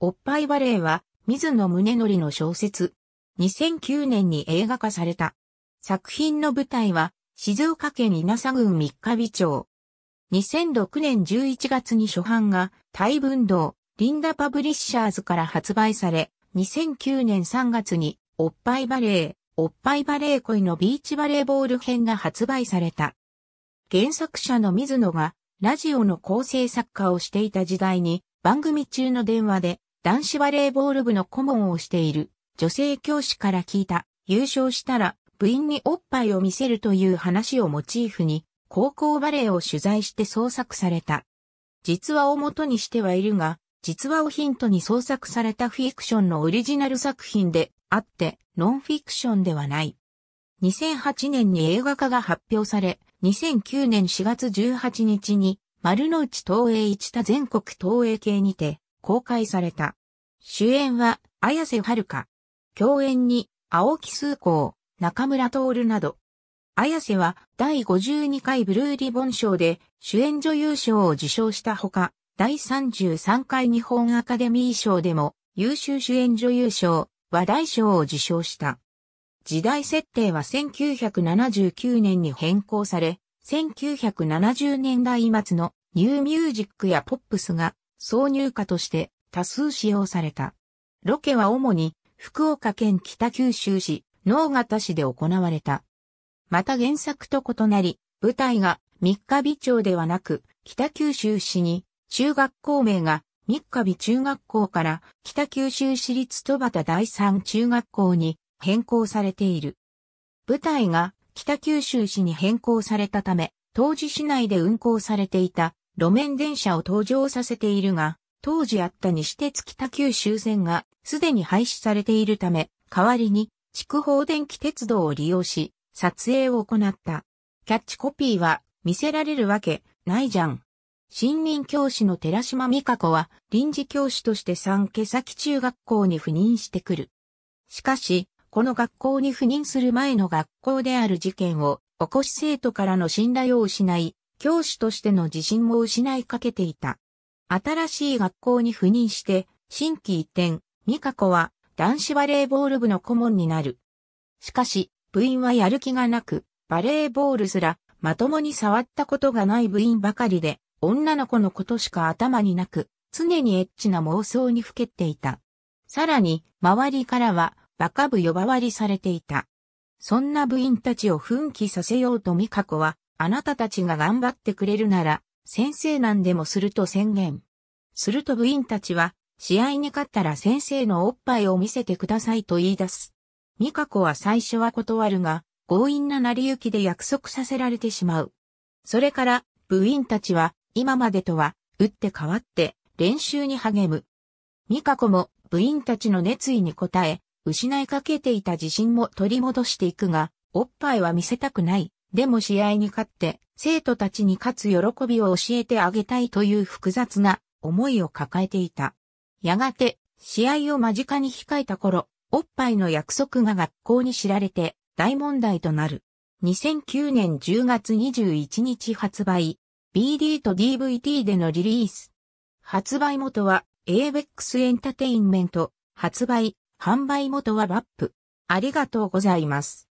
おっぱいバレーは、水野宗則の小説。2009年に映画化された。作品の舞台は、静岡県稲佐郡三日日町。2006年11月に初版が、大文堂、リンダパブリッシャーズから発売され、2009年3月に、おっぱいバレー、おっぱいバレー恋のビーチバレーボール編が発売された。原作者の水野が、ラジオの構成作家をしていた時代に、番組中の電話で、男子バレーボール部の顧問をしている女性教師から聞いた優勝したら部員におっぱいを見せるという話をモチーフに高校バレーを取材して創作された。実話を元にしてはいるが、実話をヒントに創作されたフィクションのオリジナル作品であってノンフィクションではない。2008年に映画化が発表され、2009年4月18日に丸の内東映一田全国東映系にて公開された。主演は、綾瀬はるか。共演に、青木崇高、中村徹など。綾瀬は、第52回ブルーリボン賞で、主演女優賞を受賞したほか、第33回日本アカデミー賞でも、優秀主演女優賞、話題賞を受賞した。時代設定は1979年に変更され、1970年代末のニューミュージックやポップスが挿入歌として多数使用された。ロケは主に福岡県北九州市、能形市で行われた。また原作と異なり、舞台が三日日町ではなく、北九州市に中学校名が三日日中学校から北九州市立戸端第三中学校に変更されている。舞台が北九州市に変更されたため、当時市内で運行されていた路面電車を登場させているが、当時あった西鉄北九州線がすでに廃止されているため、代わりに筑豊電気鉄道を利用し、撮影を行った。キャッチコピーは、見せられるわけ、ないじゃん。新任教師の寺島美香子は、臨時教師として三毛先中学校に赴任してくる。しかし、この学校に赴任する前の学校である事件を、起こし生徒からの信頼を失い、教師としての自信を失いかけていた。新しい学校に赴任して、新規一転、美香子は男子バレーボール部の顧問になる。しかし、部員はやる気がなく、バレーボールすらまともに触ったことがない部員ばかりで、女の子のことしか頭になく、常にエッチな妄想にふけていた。さらに、周りからは、バカ部呼ばわりされていた。そんな部員たちを奮起させようと美香子は、あなたたちが頑張ってくれるなら、先生なんでもすると宣言。すると部員たちは、試合に勝ったら先生のおっぱいを見せてくださいと言い出す。美香子は最初は断るが、強引な成り行きで約束させられてしまう。それから、部員たちは、今までとは、打って変わって、練習に励む。美香子も、部員たちの熱意に応え、失いかけていた自信も取り戻していくが、おっぱいは見せたくない。でも試合に勝って、生徒たちに勝つ喜びを教えてあげたいという複雑な思いを抱えていた。やがて、試合を間近に控えた頃、おっぱいの約束が学校に知られて大問題となる。2009年10月21日発売、BD と DVD でのリリース。発売元は ABEX エンタテインメント、発売、販売元はバップ。ありがとうございます。